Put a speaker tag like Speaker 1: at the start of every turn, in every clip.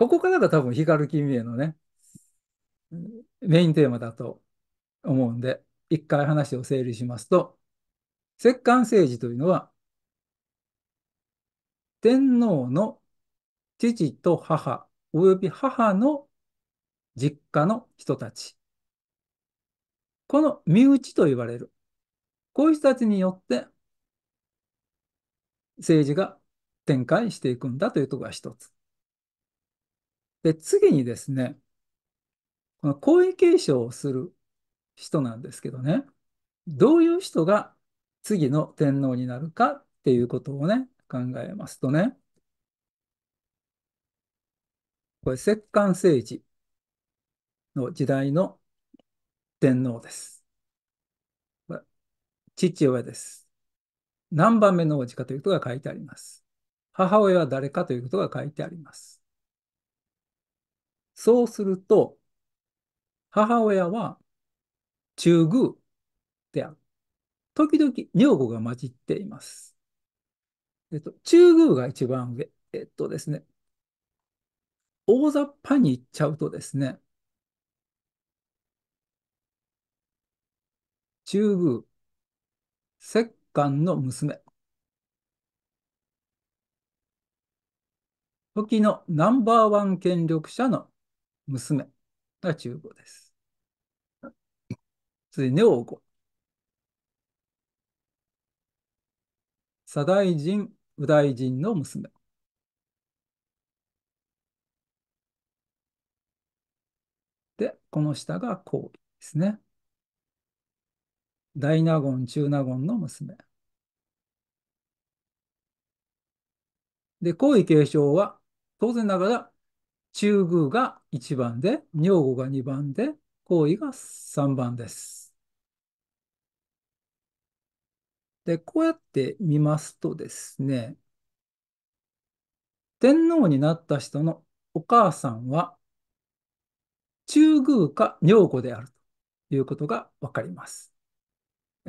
Speaker 1: ここからが多分光君へのね、メインテーマだと思うんで、一回話を整理しますと、摂関政治というのは、天皇の父と母、および母の実家の人たち。この身内と言われる。こういう人たちによって政治が展開していくんだというところが一つ。で、次にですね、この皇位継承をする人なんですけどね、どういう人が次の天皇になるかっていうことをね、考えますとね、これ、摂関政治の時代の天皇です。父親です。何番目の王子かということが書いてあります。母親は誰かということが書いてあります。そうすると、母親は中宮である。時々女房が混じっています。えっと、中宮が一番上。えっとですね、大雑把に言っちゃうとですね、中宮、摂関の娘。時のナンバーワン権力者の娘が中語です。次、女房。左大臣、右大臣の娘。で、この下が皇位ですね。大納言、中納言の娘。で、皇位継承は、当然ながら中宮が1番で、女房が2番で、皇位が3番です。で、こうやって見ますとですね、天皇になった人のお母さんは、中宮か女房であるということがわかります。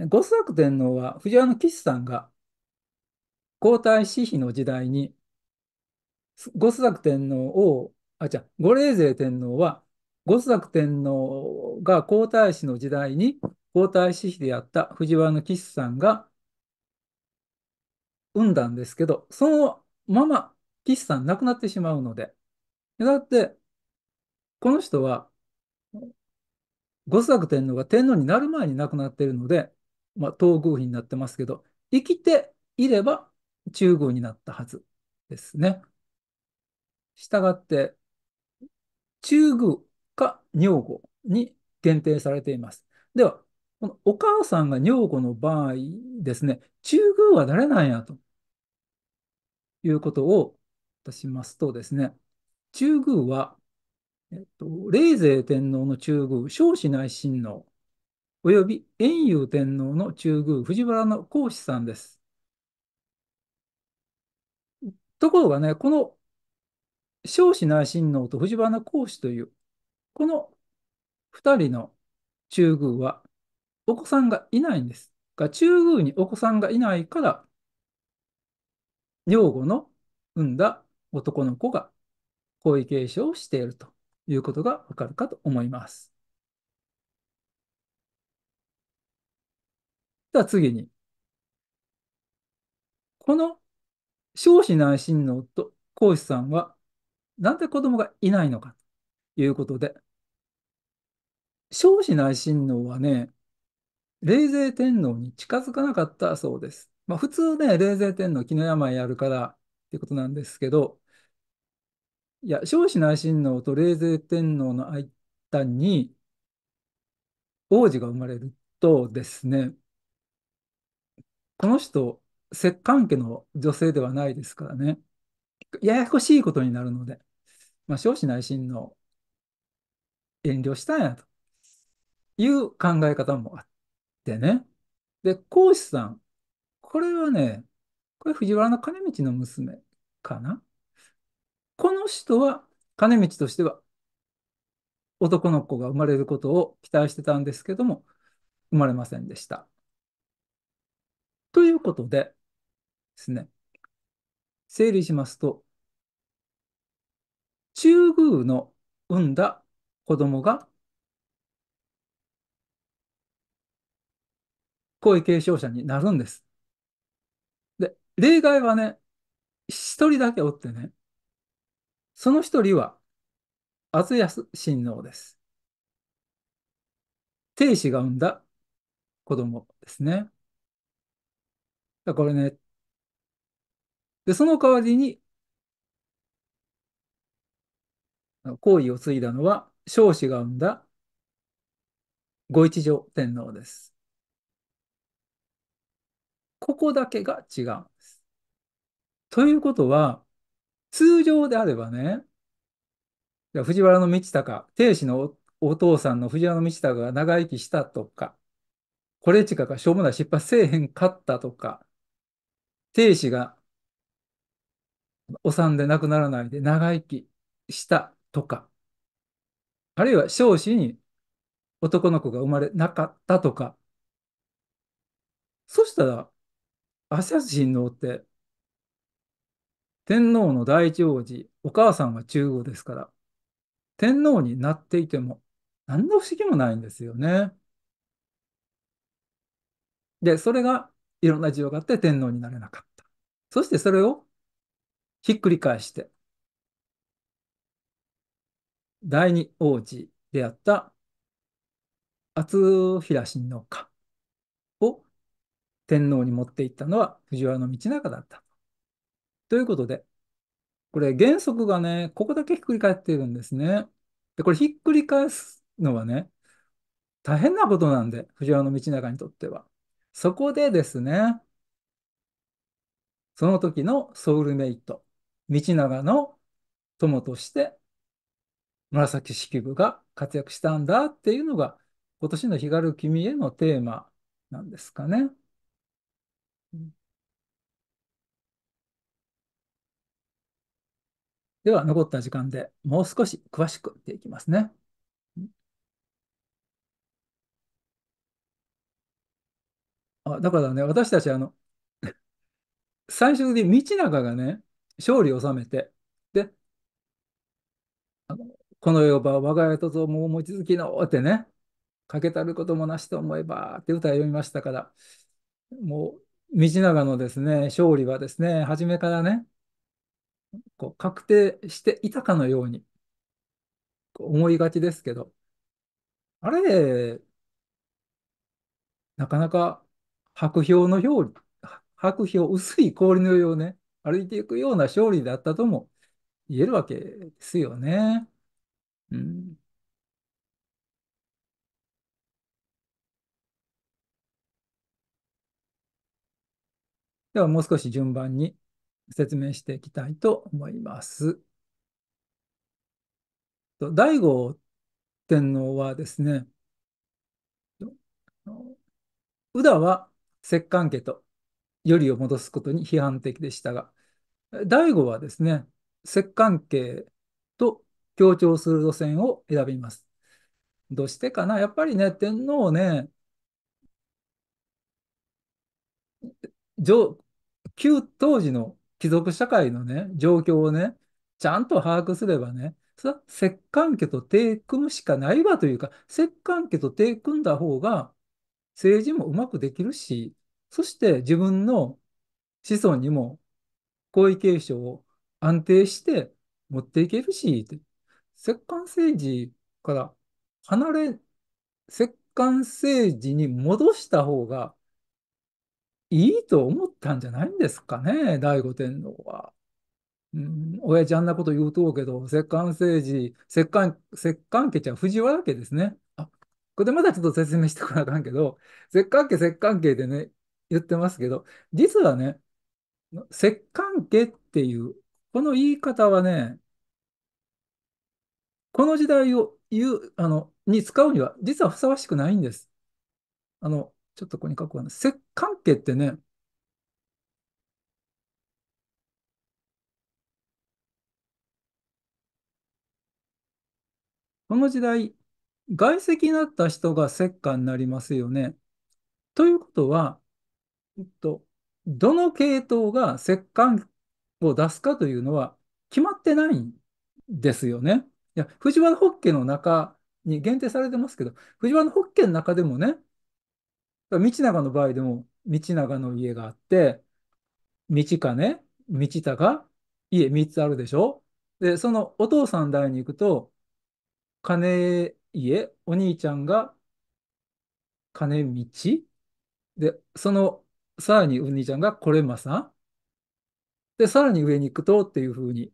Speaker 1: 五作天皇は藤原士さんが皇太子妃の時代に、五作天皇をあ、じゃ五霊勢天皇は、五作天皇が皇太子の時代に、皇太子妃であった藤原吉さんが産んだんですけど、そのまま吉さん亡くなってしまうので。だって、この人は、五作天皇が天皇になる前に亡くなっているので、まあ、東宮妃になってますけど、生きていれば中宮になったはずですね。したがって、中宮か女房に限定されています。では、このお母さんが女房の場合ですね、中宮は誰なんやということを出しますとですね、中宮は、えっと、霊勢天皇の中宮、彰子内親王、および円雄天皇の中宮、藤原の孔子さんです。ところがね、この彰子内親王と藤原公子という、この2人の中宮は、お子さんがいないんです。が、中宮にお子さんがいないから、女房の産んだ男の子が皇位継承をしているということがわかるかと思います。では次に、この彰子内親王と孔子さんはなんで子供がいないのかということで、彰子内親王はね、冷泉天皇に近づかなかったそうです。まあ、普通ね、冷泉天皇、気の病やるからっていうことなんですけど、いや、彰子内親王と冷泉天皇の間に王子が生まれるとですね、この人、摂関家の女性ではないですからね、ややこしいことになるので。まあ、少子内心の遠慮したんやという考え方もあってね。で、講師さん、これはね、これ藤原の兼道の娘かな。この人は兼道としては男の子が生まれることを期待してたんですけども、生まれませんでした。ということでですね、整理しますと、中宮の産んだ子供が、皇位継承者になるんです。で、例外はね、一人だけおってね、その一人は、厚安親王です。定子が産んだ子供ですね。だからね、で、その代わりに、皇位を継いだのは彰子が生んだご一条天皇です。ここだけが違うんです。ということは、通常であればね、藤原道隆、定子のお父さんの藤原道隆が長生きしたとか、これちかがしょうもない失敗せえへんかったとか、定子がお産で亡くならないで長生きしたとか、あるいは少子に男の子が生まれなかったとか、そしたら、朝日神王って、天皇の第一王子、お母さんは中央ですから、天皇になっていても、何の不思議もないんですよね。で、それがいろんな事情があって天皇になれなかった。そしてそれをひっくり返して、第二王子であった厚平親王家を天皇に持っていったのは藤原道長だった。ということで、これ原則がね、ここだけひっくり返っているんですね。で、これひっくり返すのはね、大変なことなんで、藤原道長にとっては。そこでですね、その時のソウルメイト、道長の友として紫式部が活躍したんだっていうのが、今年の「日る君へ」のテーマなんですかね。では、残った時間でもう少し詳しく見ていきますね。あだからね、私たち、あの、最終的に道長がね、勝利を収めて、で、あのこの世は我が家とぞもう望月のってね、かけたることもなしと思えばって歌を読みましたから、もう道長のですね、勝利はですね、初めからね、こう確定していたかのように思いがちですけど、あれ、なかなか白氷の氷、白氷、薄い氷のようね、歩いていくような勝利だったとも言えるわけですよね。ではもう少し順番に説明していきたいと思います。醍醐天皇はですね、宇田は摂関家とよりを戻すことに批判的でしたが、醍醐はですね、摂関家強調する路線を選びます。どうしてかなやっぱりね、天皇ね、旧当時の貴族社会のね、状況をね、ちゃんと把握すればね、さ、摂関家と手組むしかないわというか、摂関家と手組んだ方が政治もうまくできるし、そして自分の子孫にも皇位継承を安定して持っていけるし、摂関政治から離れ、摂関政治に戻した方がいいと思ったんじゃないんですかね、醍醐天皇は。うん、親父あんなこと言うとうけど、摂関政治、摂関、摂関家じゃ藤原家ですね。あ、これでまだちょっと説明してこなあかんけど、摂関家、摂関家でね、言ってますけど、実はね、摂関家っていう、この言い方はね、この時代を言う、あの、に使うには、実はふさわしくないんです。あの、ちょっとここに書くわね。摂関係ってね、この時代、外籍になった人が石化になりますよね。ということは、えっと、どの系統が石棺を出すかというのは決まってないんですよね。いや、藤原ホッケの中に限定されてますけど、藤原ホッケの中でもね、道長の場合でも、道長の家があって、道かね、道高、家3つあるでしょで、そのお父さん代に行くと、金家、お兄ちゃんが金道で、その、さらにお兄ちゃんがこれまさんで、さらに上に行くとっていうふうに、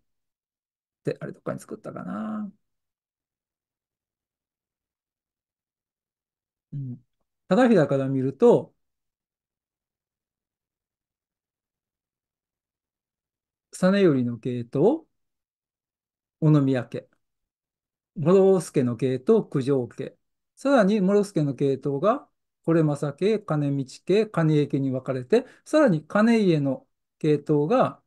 Speaker 1: て、あれどっかに作ったかな。うん。忠平から見ると、実頼の系統、小宮家。諸助の系統、九条家。さらに諸助の系統が、これま家、系、金道家、金家家に分かれて、さらに金家の系統が、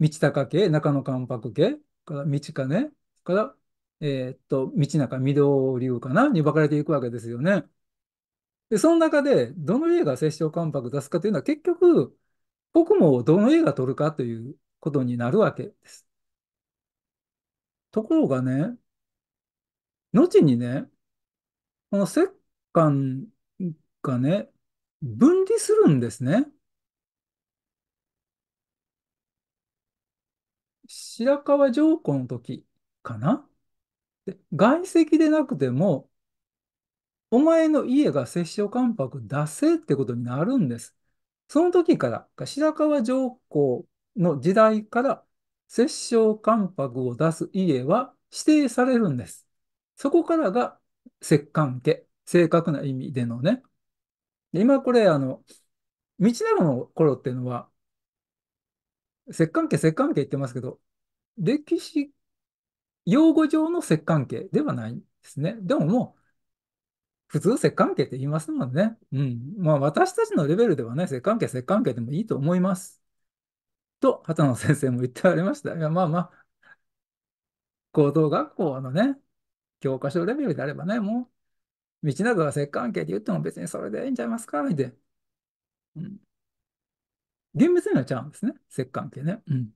Speaker 1: 道高家、中野関白家、から道金、から、えー、っと、道中緑流かなに分かれていくわけですよね。で、その中で、どの家が摂政関白出すかというのは、結局、僕もどの家が取るかということになるわけです。ところがね、後にね、この摂関がね、分離するんですね。白河上皇の時かなで外籍でなくても、お前の家が摂政関白出せってことになるんです。その時から、白河上皇の時代から、摂政関白を出す家は指定されるんです。そこからが摂関家、正確な意味でのね。今これ、あの、道長の頃っていうのは、摂関家、摂関家言ってますけど、歴史、用語上の摂関係ではないんですね。でももう、普通摂関係って言いますもんね。うん。まあ私たちのレベルではね、摂関係、摂関係でもいいと思います。と、畑野先生も言っておりました。いや、まあまあ、高等学校のね、教科書レベルであればね、もう、道などは摂関係で言っても別にそれでいいんちゃいますかみたいな。うん。厳密にはちゃうんですね、摂関係ね。うん。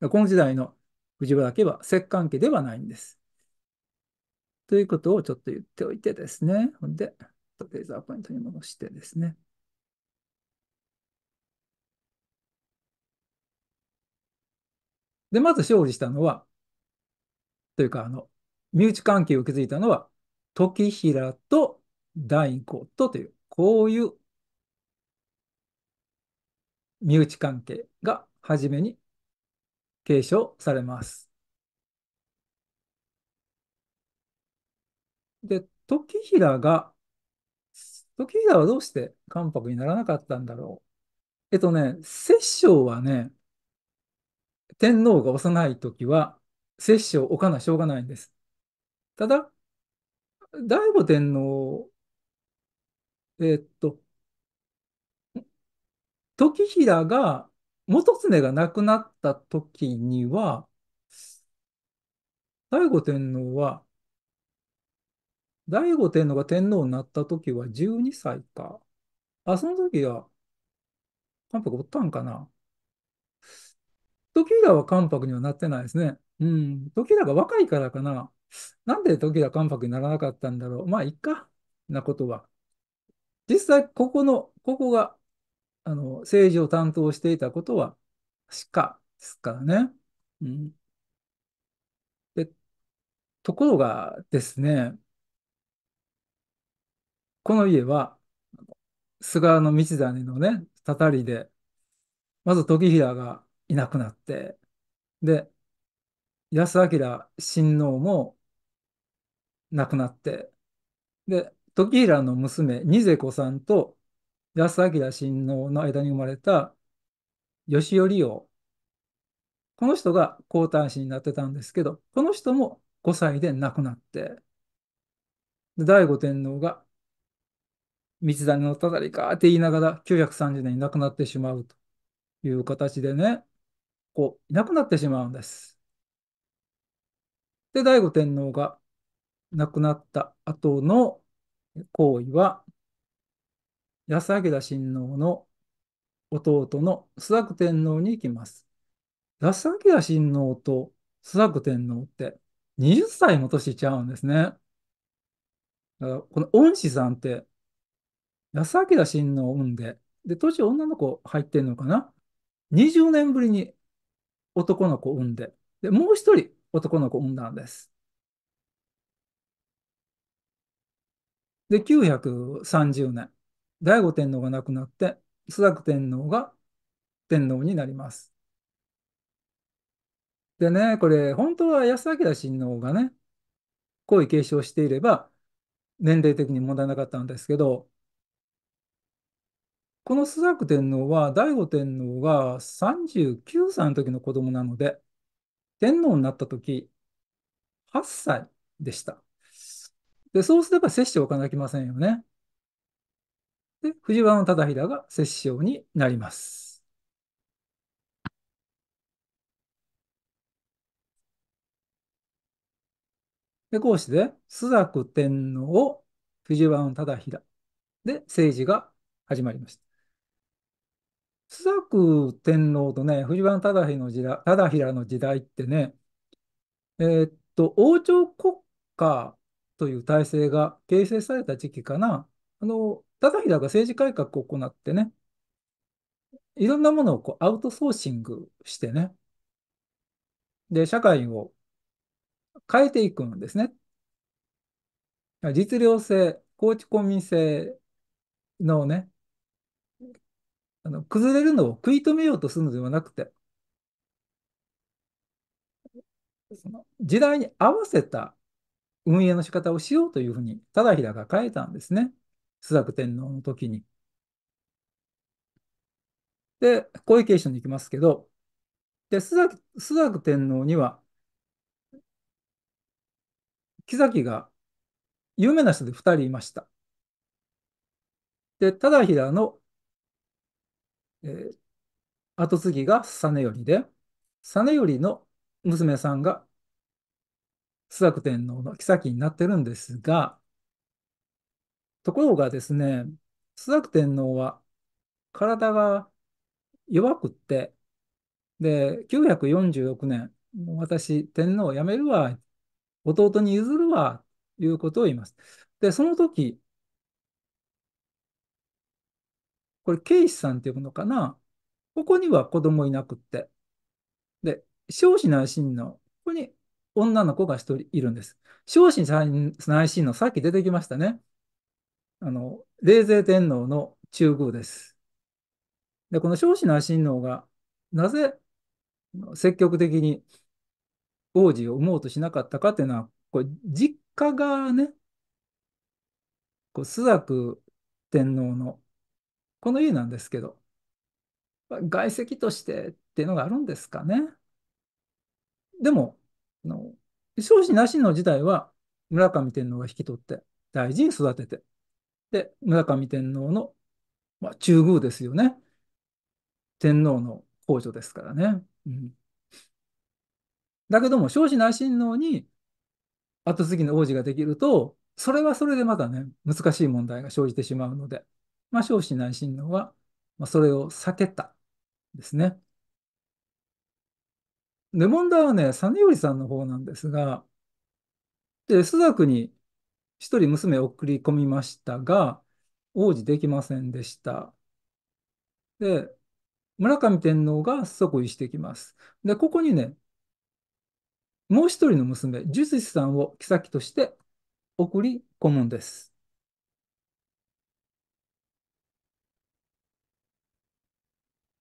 Speaker 1: この時代の藤原家は摂関家ではないんです。ということをちょっと言っておいてですね。ほんで、レーザーポイントに戻してですね。で、まず勝利したのは、というか、あの、身内関係を築いたのは、時平と大子とという、こういう身内関係が初めに提唱されます。で、時平が、時平はどうして関白にならなかったんだろう。えっとね、摂政はね、天皇が幼い時は摂政を置かなしょうがないんです。ただ、醍醐天皇、えっと、時平が元常が亡くなった時には、醍醐天皇は、醍醐天皇が天皇になった時は12歳か。あ、その時は、関白おったんかな。時平は関白にはなってないですね。うん。時平が若いからかな。なんで時平関白にならなかったんだろう。まあ、いっか。なことは。実際、ここの、ここがあの、政治を担当していたことは、しかですからね。うん。で、ところがですね、この家は、菅の道真のね、たたりで、まず時平がいなくなって、で、安明親王も亡くなって、で、時平の娘、ニゼ子さんと安明親王の間に生まれた義頼王。この人が皇太子になってたんですけど、この人も5歳で亡くなって、醍醐天皇が道真のたたりかって言いながら930年に亡くなってしまうという形でね、こう、いなくなってしまうんです。で、醍醐天皇が亡くなった後の行為は、安明親王の弟の須作天皇に行きます。安明親王と須作天皇って20歳も年ちゃうんですね。だからこの恩師さんって安明親王を産んで、で、当時女の子入ってんのかな ?20 年ぶりに男の子を産んで、で、もう一人男の子を産んだんです。で、930年。醍醐天皇が亡くなって、朱雀天皇が天皇になります。でね、これ、本当は安明親王がね、皇位継承していれば、年齢的に問題なかったんですけど、この朱雀天皇は、醍醐天皇が39歳の時の子供なので、天皇になった時、8歳でした。で、そうすれば摂政を置かなきませんよね。で、藤原忠平が摂政になります。で、こうして、朱雀天皇を藤原忠平で政治が始まりました。朱雀天皇とね、藤原忠秀の時代忠平の時代ってね、えー、っと、王朝国家という体制が形成された時期かな。あの、忠らが政治改革を行ってね、いろんなものをこうアウトソーシングしてね、で、社会を変えていくんですね。実用性、構公民性のね、あの崩れるのを食い止めようとするのではなくて、その時代に合わせた運営の仕方をしようというふうに、忠平が変えたんですね。朱雀天皇の時に。で、小池一緒に行きますけど、で、朱雀天皇には、木崎が有名な人で2人いました。で、忠平の、えー、後継ぎが実頼で、実頼の娘さんが朱雀天皇の妃になってるんですが、ところがですね、朱雀天皇は体が弱くって、で、946年、私、天皇を辞めるわ、弟に譲るわ、ということを言います。で、その時、これ、慶子さんって呼ぶのかなここには子供いなくって。で、少子内親の、ここに女の子が一人いるんです。少子内親の、さっき出てきましたね。あの、冷泉天皇の中宮です。で、この彰子内親王が、なぜ積極的に王子を産もうとしなかったかっていうのは、これ、実家がね、こう朱雀天皇の、この家なんですけど、外籍としてっていうのがあるんですかね。でも、の彰子なしの時代は村上天皇が引き取って大事に育ててで、村上天皇の、まあ、中宮ですよね。天皇の皇女ですからね。うん、だけども、彰子内親王に後継ぎの王子ができると、それはそれでまたね、難しい問題が生じてしまうので、まあ、彰子内親王は、まあ、それを避けたですね。で、問題はね、実頼さんの方なんですが、で、朱雀に一人娘を送り込みましたが、応じできませんでした。で、村上天皇が即位してきます。で、ここにね、もう一人の娘、術師さんを妃として送り込むんです。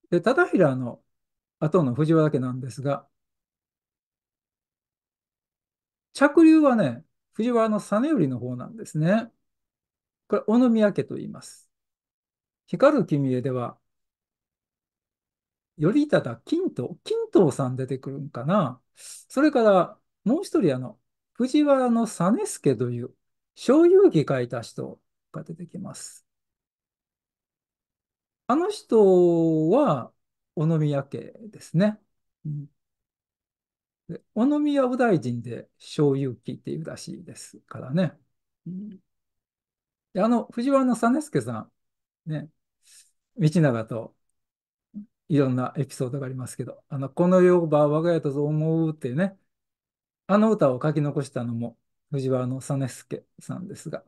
Speaker 1: で、忠平の後の藤原家なんですが、着流はね、藤原実頼の方なんですね。これ、小野宮家と言います。光る君へでは、頼忠金藤、金藤さん出てくるんかな。それから、もう一人、あの、藤原実助という、小遊戯書いた人が出てきます。あの人は、小野宮家ですね。うん小野宮右大臣で小遊記っていうらしいですからね。であの、藤原実助さん、ね、道長といろんなエピソードがありますけど、あの、この世ば我が家とう思うってね、あの歌を書き残したのも藤原実助さんですが。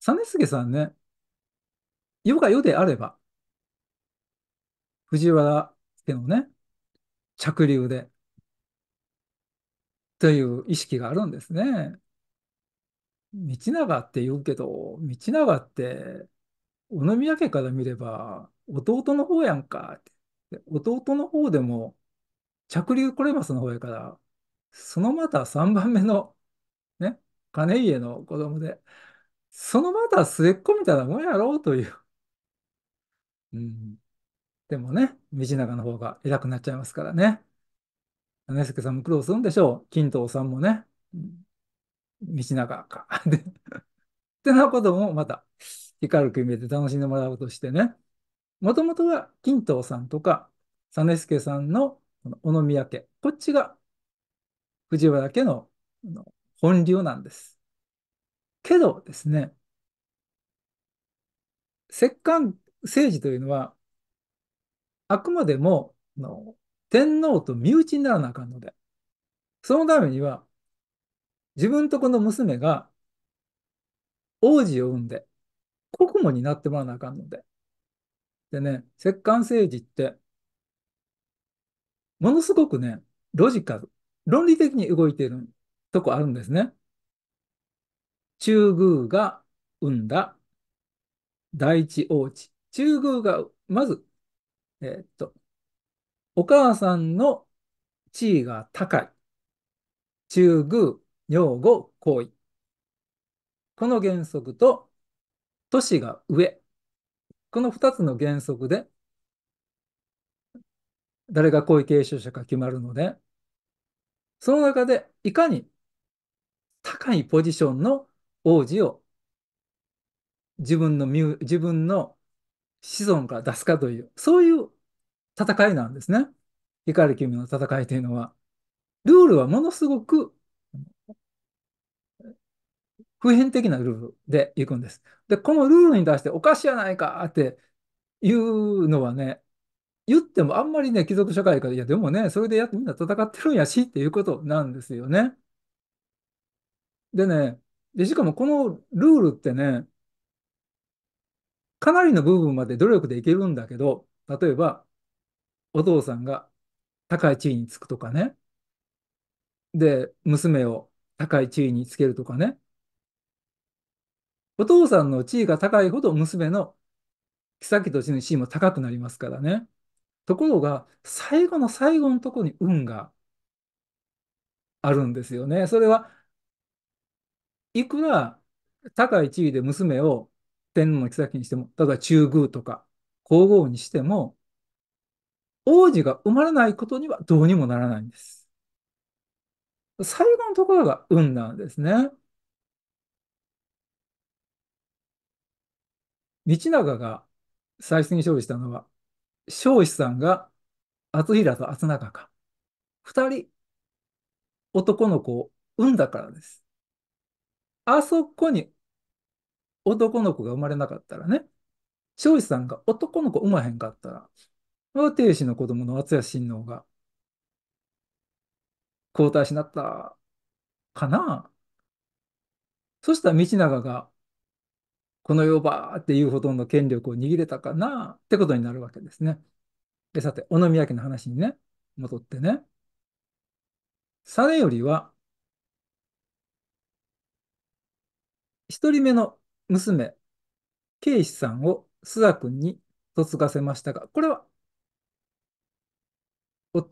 Speaker 1: 実助さんね、世が世であれば、藤原家のね、着流で、という意識があるんですね。道長って言うけど、道長って、小宮家から見れば、弟の方やんか。弟の方でも、着流コレマスの方やから、そのまた3番目の、ね、金家の子供で、そのまた末っ子みたいなもんやろうという。うん。でもね、道長の方が偉くなっちゃいますからね。金助さんも苦労するんでしょう。金藤さんもね。うん道長か。でってなこともまた、光る君めて楽しんでもらおうとしてね。もともとは、金藤さんとか、実助さんの小野宮家、こっちが藤原家の本流なんです。けどですね、摂関政治というのは、あくまでもの天皇と身内にならなあかんので、そのためには、自分とこの娘が王子を産んで、国母になってもらわなあかんので。でね、摂関政治って、ものすごくね、ロジカル、論理的に動いているとこあるんですね。中宮が生んだ第一王子。中宮が、まず、えー、っと、お母さんの地位が高い。中宮、女後、皇位。この原則と、都市が上。この2つの原則で、誰が皇位継承者か決まるので、その中で、いかに高いポジションの王子を自分の自分の子孫が出すかという、そういう戦いなんですね。怒り君の戦いというのは。ルールはものすごく普遍的なルールでいくんです。で、このルールに対しておかしいやないかっていうのはね、言ってもあんまりね、貴族社会から、いや、でもね、それでやってみんな戦ってるんやしっていうことなんですよね。でね、でしかもこのルールってね、かなりの部分まで努力でいけるんだけど、例えば、お父さんが高い地位につくとかね。で、娘を高い地位につけるとかね。お父さんの地位が高いほど娘の妃としての地位も高くなりますからね。ところが、最後の最後のところに運があるんですよね。それは、いくら高い地位で娘を天皇の妃にしても、例えば中宮とか皇后にしても、王子が生まれないことにはどうにもならないんです。最後のところが運なんですね。道長が最初に勝利したのは、彰子さんが厚平と厚中か。二人、男の子を産んだからです。あそこに男の子が生まれなかったらね、彰子さんが男の子産まへんかったら、王程子の子供の厚谷親王が皇太子になったかな。そしたら道長が、この世ばーっていうほどの権力を握れたかなってことになるわけですね。で、さて、小宮家の話にね、戻ってね。されよりは、一人目の娘、ケイシさんをスザ君に嫁がせましたが、これは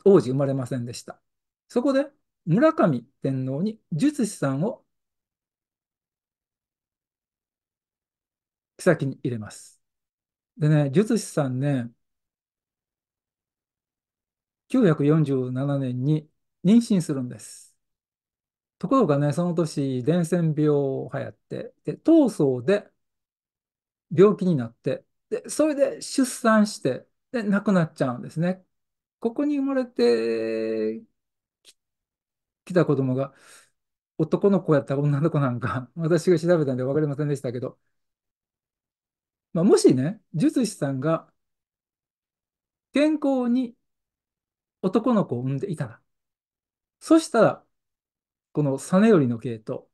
Speaker 1: 王子生まれませんでした。そこで村上天皇に術師さんを妃に入れます。でね、術師さんね、947年に妊娠するんです。ところがね、その年、伝染病流行って、で、闘争で病気になって、で、それで出産して、で、亡くなっちゃうんですね。ここに生まれてきた子供が、男の子やった女の子なんか、私が調べたんで分かりませんでしたけど、まあ、もしね、術師さんが健康に男の子を産んでいたら、そしたらこの実頼の系統、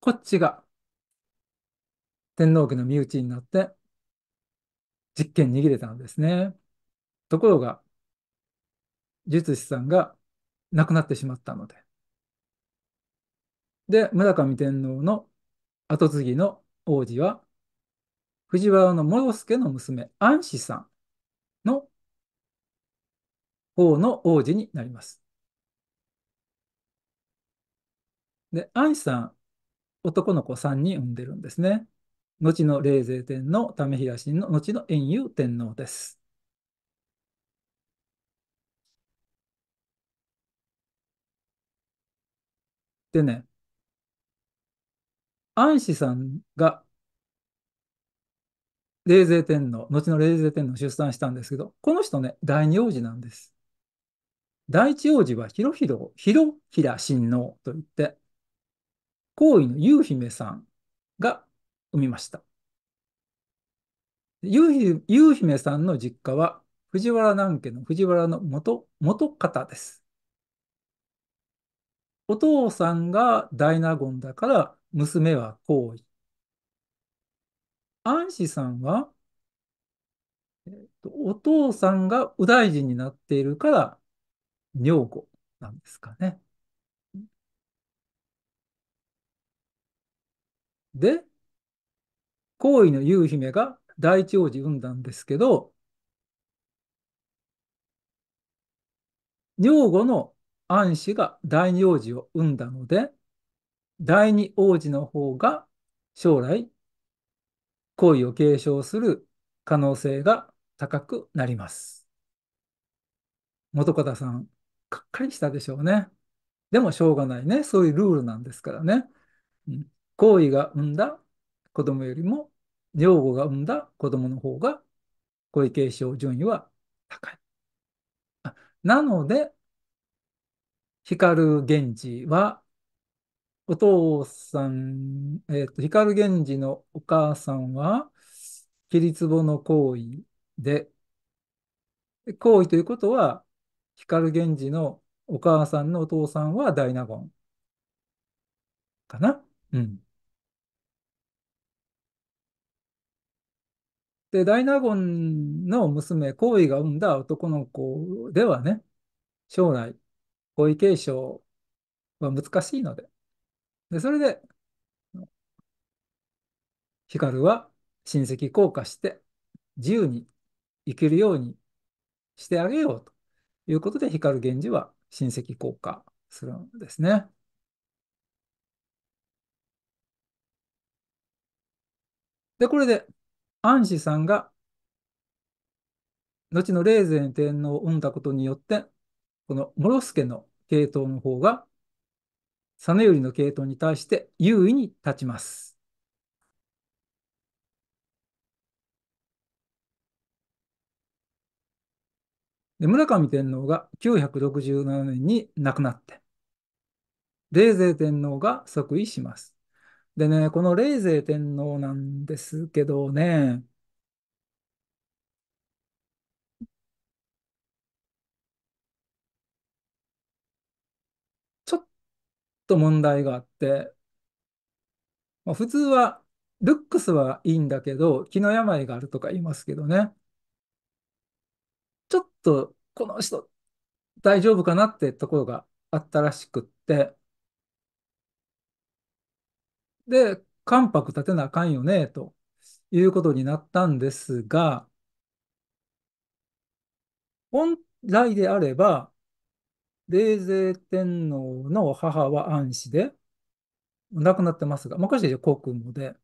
Speaker 1: こっちが天皇家の身内になって実権握れたんですね。ところが、術師さんが亡くなってしまったので。で、村上天皇の跡継ぎの王子は、藤原の諸助の娘、安氏さんの方の王子になります。で、アインさん、男の子3人産んでるんですね。後の冷泉天皇、為平信の後の円遊天皇です。でね、安氏さんが冷泉天皇、後の冷泉天皇を出産したんですけど、この人ね、第二王子なんです。第一王子は広広、広平親王といって、皇位の夕姫さんが生みました。夕姫さんの実家は藤原南家の藤原の元元方です。お父さんが大納言だから娘は皇位。安氏さんは、えーと、お父さんが右大臣になっているから女房なんですかね。で、皇位の夕姫が第一王子産んだんですけど、女房の安氏が第二王子を産んだので、第二王子の方が将来、皇位を継承する可能性が高くなります。元方さん、がっかりしたでしょうね。でもしょうがないね。そういうルールなんですからね。うん行為が生んだ子供よりも、女房が生んだ子供の方が、皇位継承順位は高い。なので、光源氏は、お父さん、えっ、ー、と、光源氏のお母さんは、桐壺の行為で、行為ということは、光源氏のお母さんのお父さんは大納言かなうん。で、大納言の娘、皇位が産んだ男の子ではね、将来、皇位継承は難しいので、で、それで、光は親戚降下して、自由に生きるようにしてあげようということで、光源氏は親戚降下するんですね。で、これで安氏さんが、後の霊泉天皇を生んだことによって、この諸助の系統の方が、実頼の系統に対して優位に立ちます。で村上天皇が967年に亡くなって、霊泉天皇が即位します。でね、この冷泉天皇なんですけどね、ちょっと問題があって、まあ、普通は、ルックスはいいんだけど、気の病があるとか言いますけどね、ちょっとこの人大丈夫かなってところがあったらしくって、で、関白立てなあかんよね、ということになったんですが、本来であれば、冷泉天皇の母は安氏で、亡くなってますが、昔で国務で、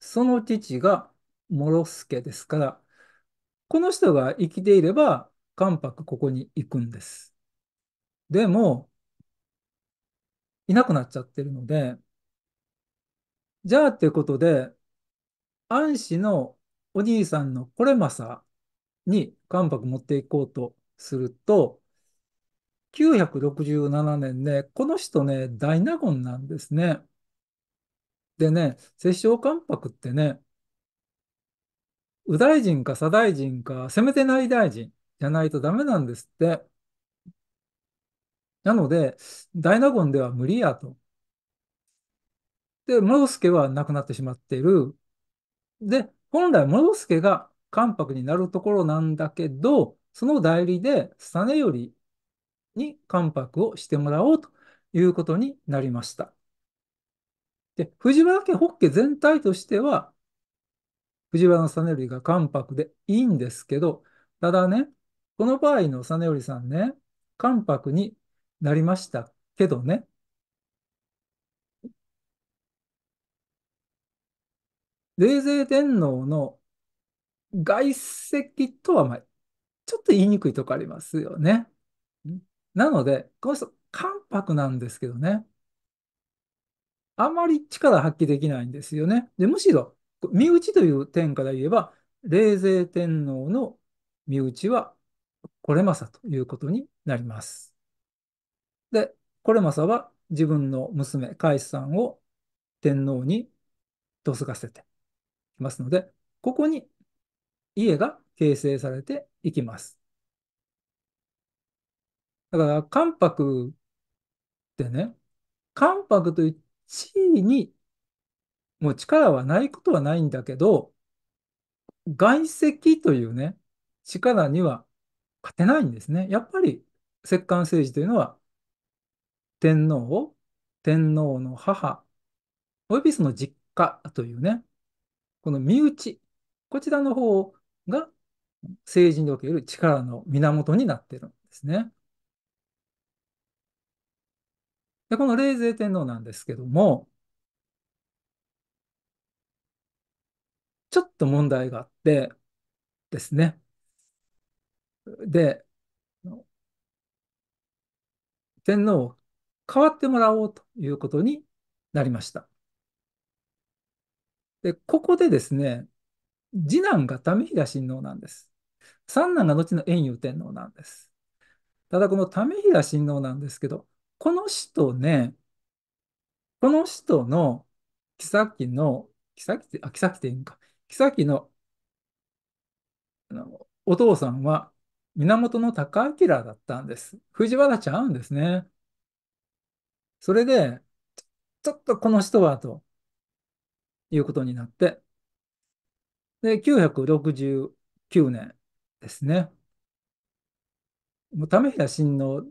Speaker 1: その父が諸助ですから、この人が生きていれば、関白ここに行くんです。でも、いなくなっちゃってるので、じゃあってことで、安氏のお兄さんのこれまさに関白持っていこうとすると、967年ね、この人ね、大納言なんですね。でね、摂政関白ってね、右大臣か左大臣か、せめて内大臣じゃないとダメなんですって。なので、大納言では無理やと。で、室ケは亡くなってしまっている。で、本来室ケが関白になるところなんだけど、その代理で実りに関白をしてもらおうということになりました。で、藤原家北家全体としては、藤原実頼が関白でいいんですけど、ただね、この場合の実頼さんね、関白になりましたけどね、冷泉天皇の外籍とは、まあ、ちょっと言いにくいとこありますよね。なので、この人、関白なんですけどね。あまり力発揮できないんですよね。で、むしろ、身内という点から言えば、冷泉天皇の身内は、これまさということになります。で、これまさは自分の娘、海士さんを天皇に嫁がせて、きますので、ここに家が形成されていきます。だから、関白ってね、関白という地位にもう力はないことはないんだけど、外籍というね、力には勝てないんですね。やっぱり摂関政治というのは、天皇を、天皇の母、およびその実家というね、この身内、こちらの方が政治における力の源になってるんですね。で、この冷泉天皇なんですけども、ちょっと問題があってですね。で、天皇を代わってもらおうということになりました。で、ここでですね、次男が為平親王なんです。三男が後の円裕天皇なんです。ただこの為平親王なんですけど、この人ね、この人の妃の、妃あ、妃って言うんか、妃のあのお父さんは源の高明だったんです。藤原ちゃうんですね。それで、ちょっとこの人はと、いうことになって、で、969年ですね。もう為平親王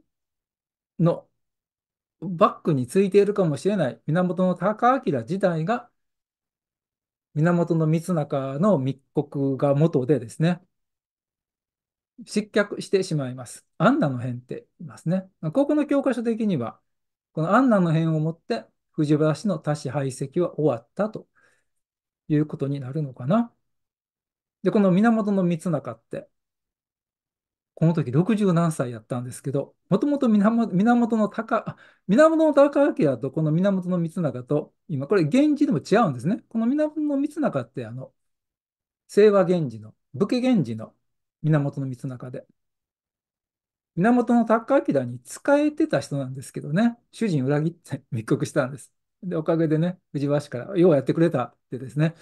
Speaker 1: のバックについているかもしれない源高明時代が源の光中の密告が元でですね、失脚してしまいます。アンナの変って言いますね。ここの教科書的には、このアンナの変をもって藤原氏の多子排斥は終わったということになるのかな。で、この源光中って、この時60何歳やったんですけど、もともと源の高、源の高明とこの源の光仲と、今これ源氏でも違うんですね。この源の光中ってあの、清和源氏の、武家源氏の源の光仲で。源の高明に仕えてた人なんですけどね、主人裏切って密告したんです。で、おかげでね、藤原氏から、ようやってくれたってですね、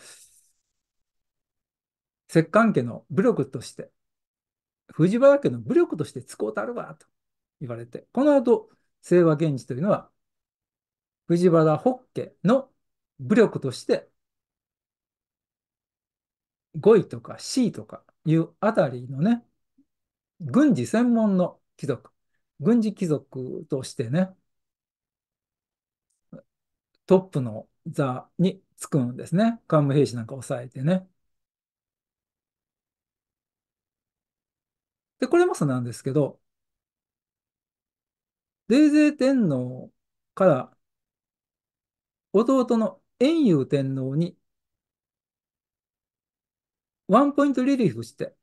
Speaker 1: 摂関家の武力として、藤原家の武力として使うたるわと言われて、この後、清和源氏というのは、藤原北家の武力として、5位とか4位とかいうあたりのね、軍事専門の貴族、軍事貴族としてね、トップの座につくんですね。幹部兵士なんか抑えてね。で、これもそうなんですけど、冷泉天皇から弟の円雄天皇にワンポイントリリーフして、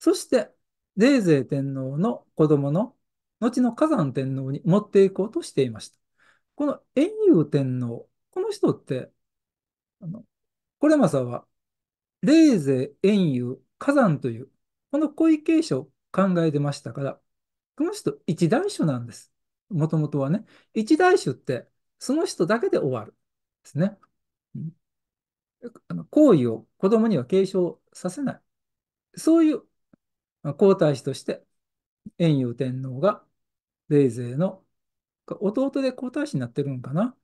Speaker 1: そして冷泉天皇の子供の後の火山天皇に持っていこうとしていました。この遠遊天皇、この人って、あの、これまさは、霊勢遠遊火山という、この恋継承を考えてましたから、この人一大種なんです。もともとはね。一大種って、その人だけで終わる。ですね。好意を子供には継承させない。そういう皇太子として、遠遊天皇が霊勢の弟で皇太子になってるんかな。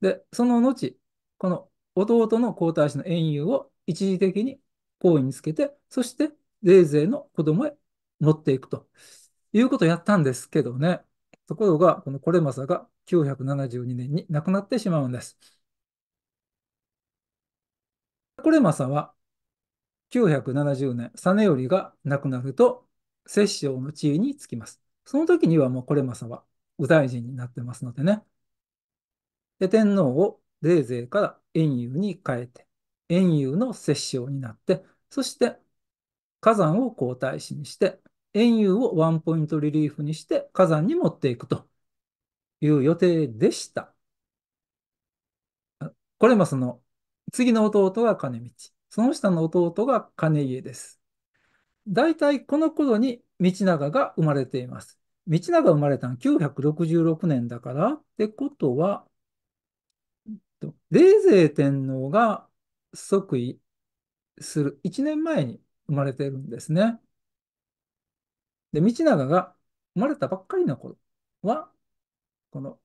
Speaker 1: で、その後、この弟の皇太子の遠遊を一時的に皇位につけて、そして冷勢の子供へ持っていくということをやったんですけどね。ところが、このコレマサが972年に亡くなってしまうんです。コレマサは970年、実頼が亡くなると摂政の地位につきます。その時にはもうこれは右大臣になってますのでね。で、天皇を冷泉から遠遊に変えて、遠遊の摂政になって、そして火山を皇太子にして、遠遊をワンポイントリリーフにして火山に持っていくという予定でした。これもその、次の弟が金道、その下の弟が金家です。大体この頃に道長が生まれています。道長生まれたの966年だから、ってことは、冷泉天皇が即位する1年前に生まれてるんですね。で、道長が生まれたばっかりの頃は、この、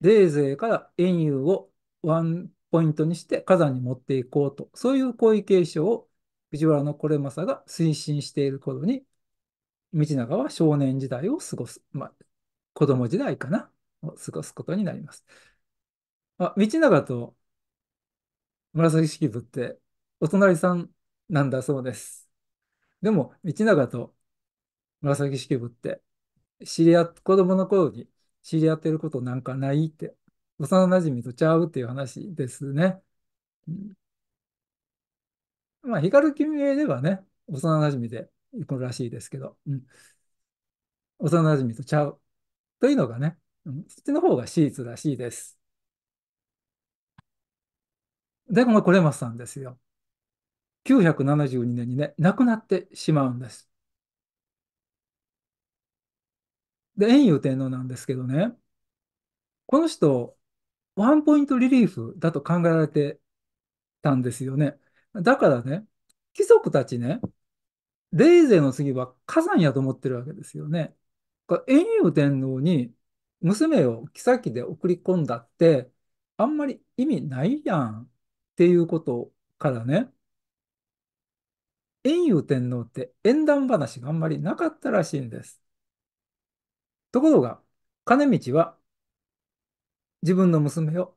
Speaker 1: 冷泉から円遊をワンポイントにして火山に持っていこうと、そういう皇位継承を藤原のこれまさが推進している頃に道長は少年時代を過ごす、まあ、子供時代かな、を過ごすことになります。あ、道長と紫式部ってお隣さんなんだそうです。でも、道長と紫式部って知り合っ、子供の頃に知り合ってることなんかないって、幼馴染とちゃうっていう話ですね。うん、まあ、光君名ではね、幼馴染で行くらしいですけど、うん、幼馴染とちゃうというのがね、うん、そっちの方が私立らしいです。で、このコレマスさんですよ。972年にね、亡くなってしまうんです。で、円遊天皇なんですけどね、この人、ワンポイントリリーフだと考えられてたんですよね。だからね、貴族たちね、レイゼの次は火山やと思ってるわけですよね。遠遊天皇に娘を妃で送り込んだってあんまり意味ないやんっていうことからね遠遊天皇って縁談話があんまりなかったらしいんです。ところが金道は自分の娘を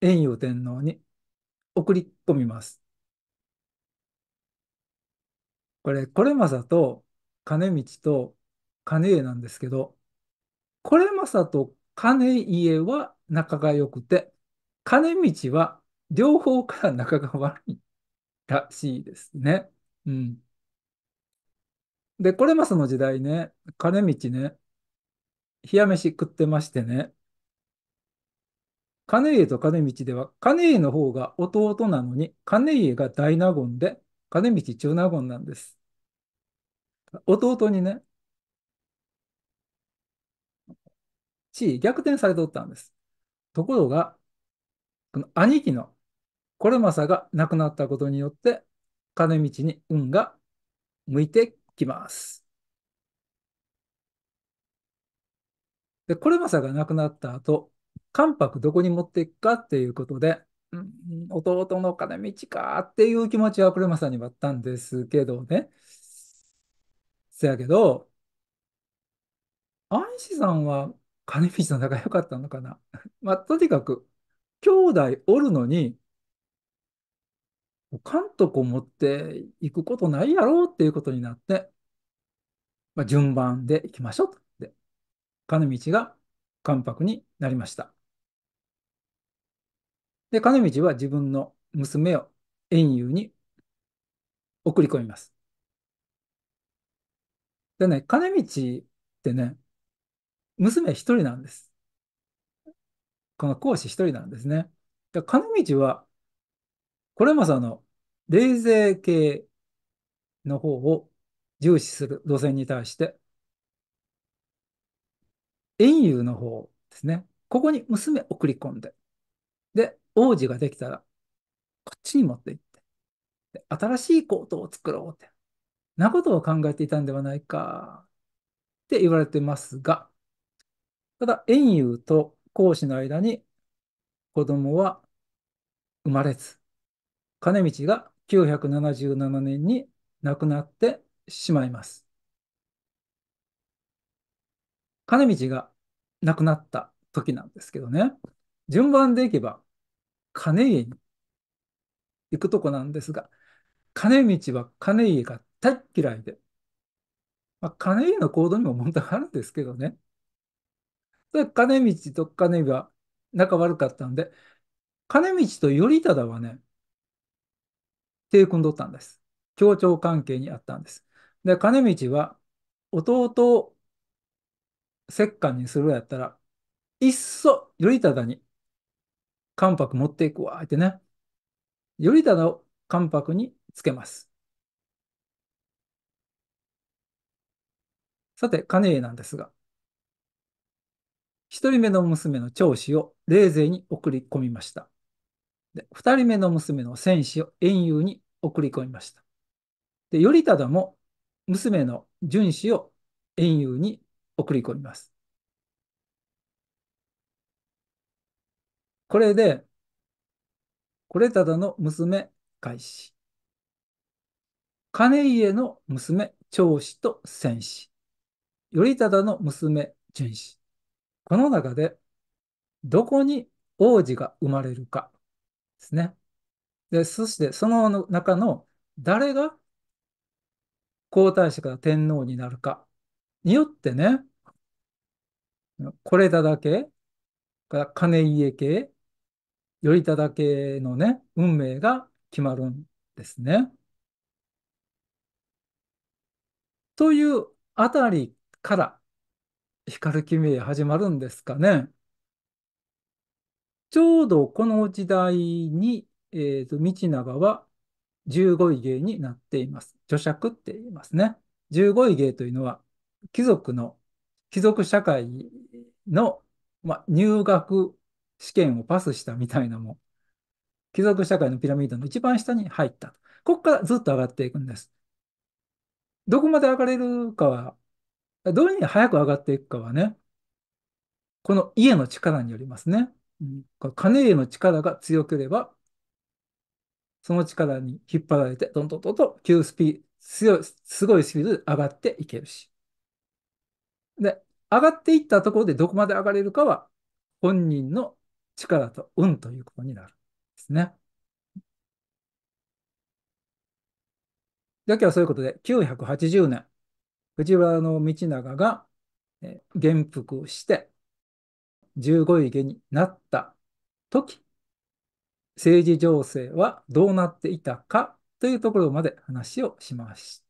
Speaker 1: 遠遊天皇に送り込みます。これ、これまさと金道と金家なんですけど、これまさと金家は仲が良くて、金道は両方から仲が悪いらしいですね。うん。で、これまさの時代ね、金道ね、冷や飯食ってましてね、金家と金道では、金家の方が弟なのに、金家が大納言で、金道中納言なんです。弟にね、地位逆転されとったんです。ところが、この兄貴のこれまさが亡くなったことによって、金道に運が向いてきます。で、これまさが亡くなった後、関白どこに持っていくかっていうことで、うん、弟の金道かっていう気持ちはクレマさんにはあったんですけどね。せやけど、アンシさんは金道の仲良かったのかな。まあ、とにかく、兄弟おるのに、監督を持っていくことないやろうっていうことになって、まあ、順番でいきましょうで、金道が関白になりました。で、金道は自分の娘を遠遊に送り込みます。でね、金道ってね、娘一人なんです。この講師一人なんですね。で金道は、これもその、冷静系の方を重視する路線に対して、遠遊の方ですね。ここに娘送り込んで、で、王子ができたら、こっちに持って行って、新しいコートを作ろうって、なことを考えていたんではないか、って言われてますが、ただ、遠友と孔子の間に子供は生まれず、金道が977年に亡くなってしまいます。金道が亡くなった時なんですけどね、順番でいけば、金家に行くとこなんですが、金道は金家が大嫌いで、まあ、金家の行動にも問題があるんですけどね。で金道と金家は仲悪かったんで、金道と頼忠はね、手組んどったんです。協調関係にあったんです。で、金道は弟を折檻にするやったら、いっそ頼忠に関白持っていくわ、ってね。頼忠を関白につけます。さて、金家なんですが、一人目の娘の長子を冷静に送り込みました。で、二人目の娘の戦士を遠遊に送り込みました。で、頼忠も娘の順子を遠遊に送り込みます。これで、これただの娘、開始。金家の娘、長子と戦士。頼忠の娘、純子。この中で、どこに王子が生まれるかですね。で、そしてその中の誰が皇太子から天皇になるかによってね、これだだけ、金家系、頼忠家のね、運命が決まるんですね。というあたりから光る君へ始まるんですかね。ちょうどこの時代に、えーと、道長は15位芸になっています。女爵って言いますね。15位芸というのは貴族の、貴族社会の、まあ、入学試験をパスしたみたいなも貴族社会のピラミッドの一番下に入った。ここからずっと上がっていくんです。どこまで上がれるかは、どういうふうに早く上がっていくかはね、この家の力によりますね。うん、金への力が強ければ、その力に引っ張られて、どんどんどんどん急スピ強い、すごいスピードで上がっていけるし。で、上がっていったところでどこまで上がれるかは、本人の力と運ということになるんですね。じゃあ今日はそういうことで、980年、藤原道長が元服して15位下になった時、政治情勢はどうなっていたかというところまで話をしました。